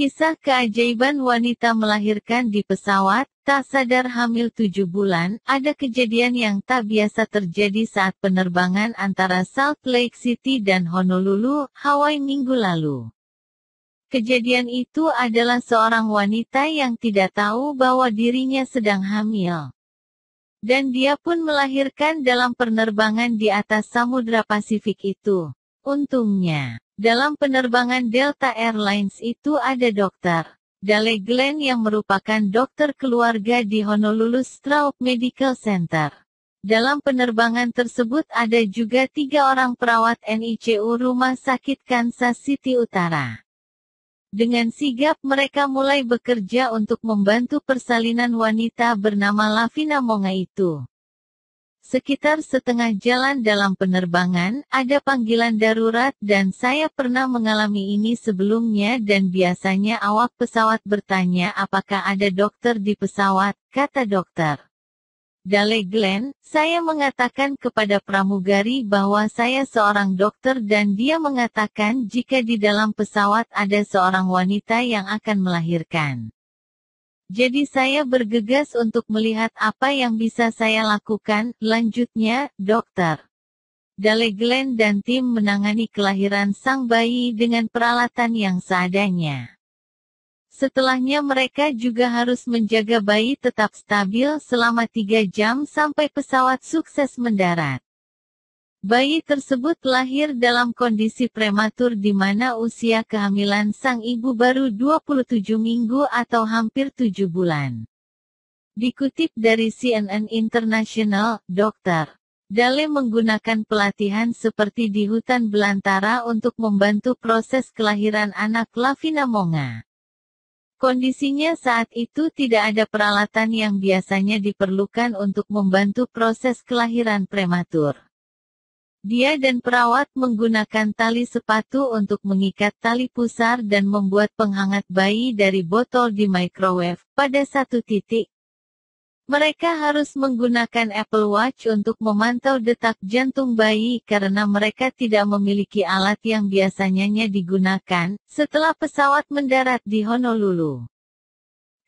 Kisah keajaiban wanita melahirkan di pesawat, tak sadar hamil tujuh bulan, ada kejadian yang tak biasa terjadi saat penerbangan antara Salt Lake City dan Honolulu, Hawaii minggu lalu. Kejadian itu adalah seorang wanita yang tidak tahu bahwa dirinya sedang hamil. Dan dia pun melahirkan dalam penerbangan di atas Samudra Pasifik itu. Untungnya, dalam penerbangan Delta Airlines itu ada dokter. Dale Glenn yang merupakan dokter keluarga di Honolulu Straub Medical Center. Dalam penerbangan tersebut ada juga tiga orang perawat NICU Rumah Sakit Kansas City Utara. Dengan sigap mereka mulai bekerja untuk membantu persalinan wanita bernama Lavina Monga itu. Sekitar setengah jalan dalam penerbangan, ada panggilan darurat dan saya pernah mengalami ini sebelumnya dan biasanya awak pesawat bertanya apakah ada dokter di pesawat, kata dokter. Dale Glenn, saya mengatakan kepada pramugari bahwa saya seorang dokter dan dia mengatakan jika di dalam pesawat ada seorang wanita yang akan melahirkan. Jadi saya bergegas untuk melihat apa yang bisa saya lakukan, lanjutnya, dokter. Dale Glenn dan tim menangani kelahiran sang bayi dengan peralatan yang seadanya. Setelahnya mereka juga harus menjaga bayi tetap stabil selama 3 jam sampai pesawat sukses mendarat. Bayi tersebut lahir dalam kondisi prematur di mana usia kehamilan sang ibu baru 27 minggu atau hampir 7 bulan. Dikutip dari CNN International, dokter Dale menggunakan pelatihan seperti di hutan belantara untuk membantu proses kelahiran anak Lavina Monga. Kondisinya saat itu tidak ada peralatan yang biasanya diperlukan untuk membantu proses kelahiran prematur. Dia dan perawat menggunakan tali sepatu untuk mengikat tali pusar dan membuat penghangat bayi dari botol di microwave pada satu titik. Mereka harus menggunakan Apple Watch untuk memantau detak jantung bayi karena mereka tidak memiliki alat yang biasanya digunakan setelah pesawat mendarat di Honolulu.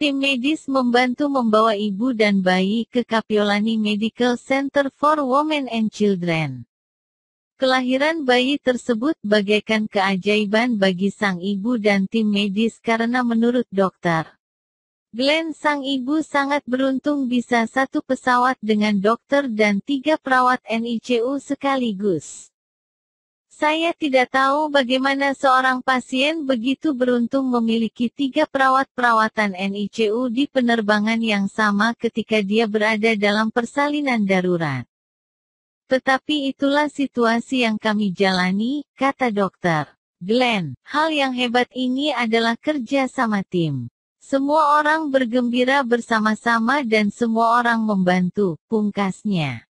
Tim medis membantu membawa ibu dan bayi ke Kapiolani Medical Center for Women and Children. Kelahiran bayi tersebut bagaikan keajaiban bagi sang ibu dan tim medis karena menurut dokter Glenn sang ibu sangat beruntung bisa satu pesawat dengan dokter dan tiga perawat NICU sekaligus. Saya tidak tahu bagaimana seorang pasien begitu beruntung memiliki tiga perawat perawatan NICU di penerbangan yang sama ketika dia berada dalam persalinan darurat. Tetapi itulah situasi yang kami jalani, kata dokter. Glenn, hal yang hebat ini adalah kerja sama tim. Semua orang bergembira bersama-sama dan semua orang membantu, pungkasnya.